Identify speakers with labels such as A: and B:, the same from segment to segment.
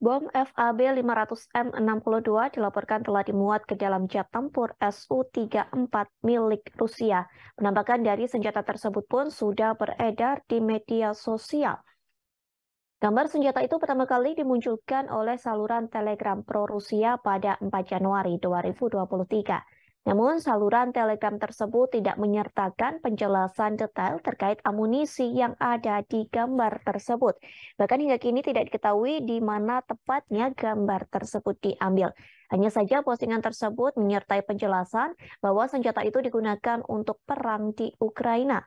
A: Bom FAB 500M62 dilaporkan telah dimuat ke dalam jet tempur Su-34 milik Rusia. Penampakan dari senjata tersebut pun sudah beredar di media sosial. Gambar senjata itu pertama kali dimunculkan oleh saluran Telegram pro-Rusia pada 4 Januari 2023. Namun, saluran Telegram tersebut tidak menyertakan penjelasan detail terkait amunisi yang ada di gambar tersebut. Bahkan hingga kini tidak diketahui di mana tepatnya gambar tersebut diambil. Hanya saja postingan tersebut menyertai penjelasan bahwa senjata itu digunakan untuk perang di Ukraina.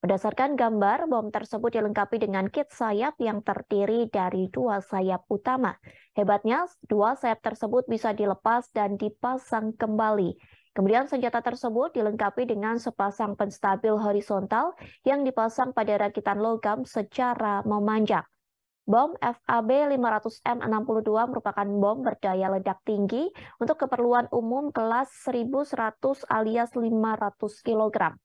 A: Berdasarkan gambar, bom tersebut dilengkapi dengan kit sayap yang terdiri dari dua sayap utama. Hebatnya, dua sayap tersebut bisa dilepas dan dipasang kembali. Kemudian senjata tersebut dilengkapi dengan sepasang penstabil horizontal yang dipasang pada rakitan logam secara memanjang. Bom FAB 500M62 merupakan bom berdaya ledak tinggi untuk keperluan umum kelas 1100 alias 500 kg.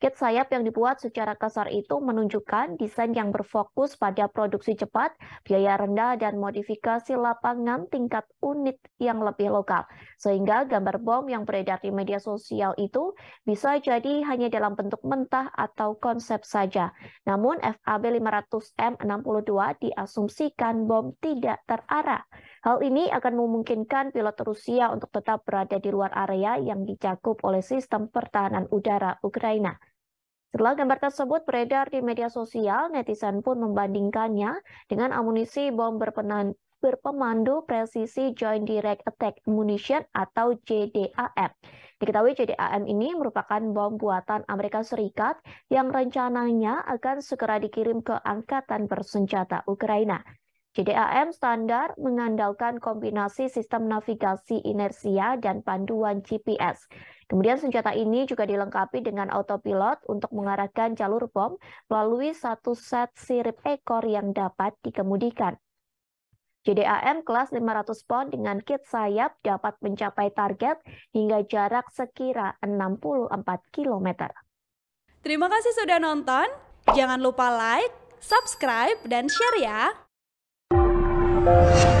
A: Kit sayap yang dibuat secara kasar itu menunjukkan desain yang berfokus pada produksi cepat, biaya rendah, dan modifikasi lapangan tingkat unit yang lebih lokal. Sehingga gambar bom yang beredar di media sosial itu bisa jadi hanya dalam bentuk mentah atau konsep saja. Namun FAB 500M62 diasumsikan bom tidak terarah. Hal ini akan memungkinkan pilot Rusia untuk tetap berada di luar area yang dicakup oleh sistem pertahanan udara Ukraina. Setelah gambar tersebut beredar di media sosial, netizen pun membandingkannya dengan amunisi bom berpenan, berpemandu presisi Joint Direct Attack Munition atau JDAM. Diketahui JDAM ini merupakan bom buatan Amerika Serikat yang rencananya akan segera dikirim ke angkatan bersenjata Ukraina. JDAM standar mengandalkan kombinasi sistem navigasi inersia dan panduan GPS. Kemudian senjata ini juga dilengkapi dengan autopilot untuk mengarahkan jalur bom melalui satu set sirip ekor yang dapat dikemudikan. JDAM kelas 500 pon dengan kit sayap dapat mencapai target hingga jarak sekira 64 km. Terima kasih sudah nonton. Jangan lupa like, subscribe, dan share ya.